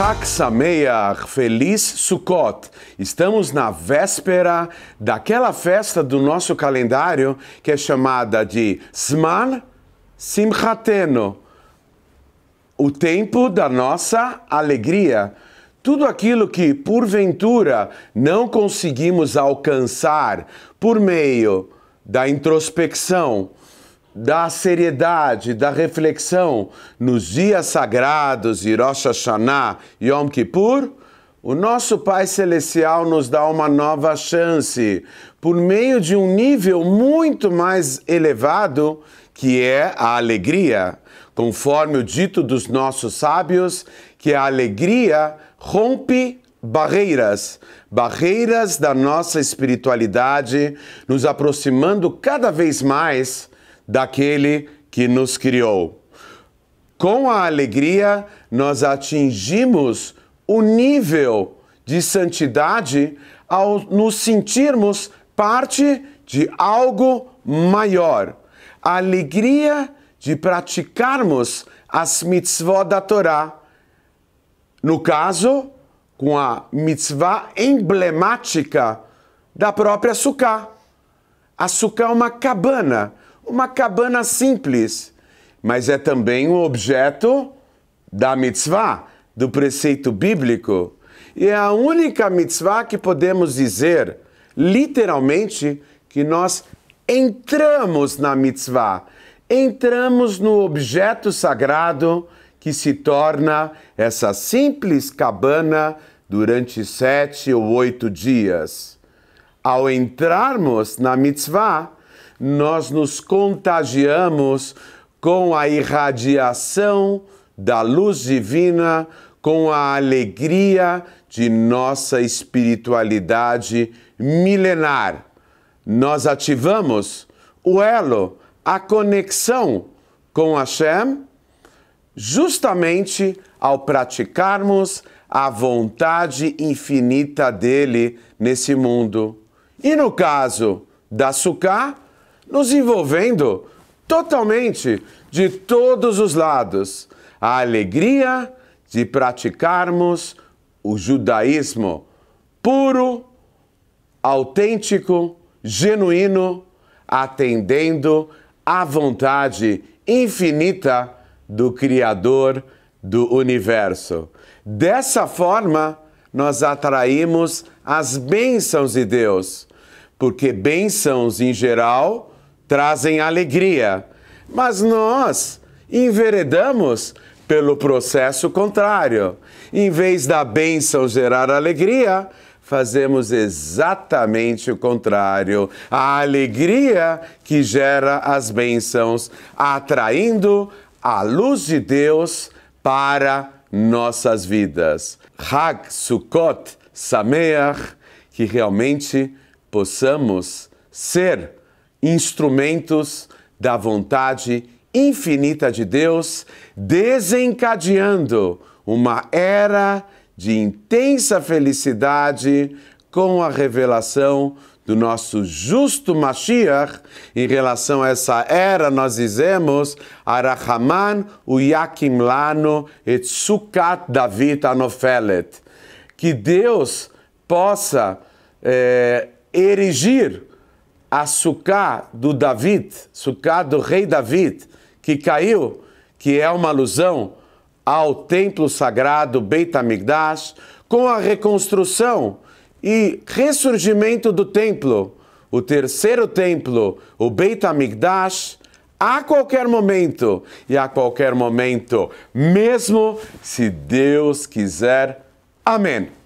Hak Sameach, Feliz Sukkot. Estamos na véspera daquela festa do nosso calendário que é chamada de Sman Simchateno, o tempo da nossa alegria. Tudo aquilo que, porventura, não conseguimos alcançar por meio da introspecção, da seriedade, da reflexão nos dias sagrados de Rosh Hashanah e Yom Kippur, o nosso Pai Celestial nos dá uma nova chance por meio de um nível muito mais elevado que é a alegria, conforme o dito dos nossos sábios, que a alegria rompe barreiras, barreiras da nossa espiritualidade, nos aproximando cada vez mais daquele que nos criou. Com a alegria, nós atingimos o nível de santidade ao nos sentirmos parte de algo maior. A alegria de praticarmos as mitzvot da Torá. No caso, com a mitzvah emblemática da própria Sukkah. A Sukkah é uma cabana uma cabana simples, mas é também um objeto da mitzvah, do preceito bíblico. E é a única mitzvah que podemos dizer, literalmente, que nós entramos na mitzvah, entramos no objeto sagrado que se torna essa simples cabana durante sete ou oito dias. Ao entrarmos na mitzvah, nós nos contagiamos com a irradiação da luz divina, com a alegria de nossa espiritualidade milenar. Nós ativamos o elo, a conexão com Hashem, justamente ao praticarmos a vontade infinita dele nesse mundo. E no caso da Sukkah, nos envolvendo totalmente de todos os lados. A alegria de praticarmos o judaísmo puro, autêntico, genuíno, atendendo à vontade infinita do Criador do universo. Dessa forma, nós atraímos as bênçãos de Deus, porque bênçãos em geral trazem alegria, mas nós enveredamos pelo processo contrário. Em vez da bênção gerar alegria, fazemos exatamente o contrário. A alegria que gera as bênçãos, atraindo a luz de Deus para nossas vidas. Hag Sukkot Sameach, que realmente possamos ser instrumentos da vontade infinita de Deus, desencadeando uma era de intensa felicidade com a revelação do nosso justo Mashiach. Em relação a essa era, nós dizemos Arahaman Uyakim Lano et David Anofelet. Que Deus possa é, erigir a sucá do David, sucá do rei David, que caiu, que é uma alusão ao templo sagrado Beit HaMikdash, com a reconstrução e ressurgimento do templo, o terceiro templo, o Beit HaMikdash, a qualquer momento e a qualquer momento, mesmo se Deus quiser. Amém.